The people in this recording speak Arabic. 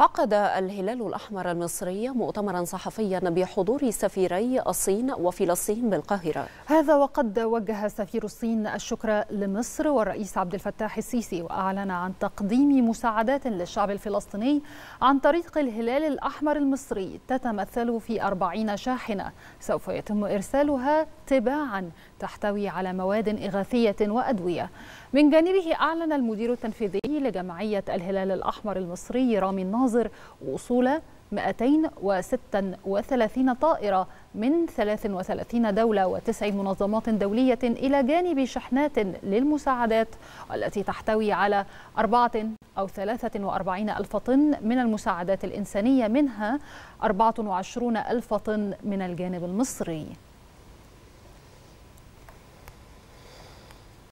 عقد الهلال الأحمر المصري مؤتمرا صحفيا بحضور سفيري الصين وفلسطين بالقاهرة هذا وقد وجه سفير الصين الشكر لمصر والرئيس عبد الفتاح السيسي وأعلن عن تقديم مساعدات للشعب الفلسطيني عن طريق الهلال الأحمر المصري تتمثل في أربعين شاحنة سوف يتم إرسالها تباعا تحتوي على مواد إغاثية وأدوية من جانبه أعلن المدير التنفيذي لجمعية الهلال الأحمر المصري رامي النار مناظر وصول 236 طائرة من 33 دولة وتسع منظمات دولية إلى جانب شحنات للمساعدات التي تحتوي على أربعة أو 43 ألف طن من المساعدات الإنسانية منها 24 ألف طن من الجانب المصري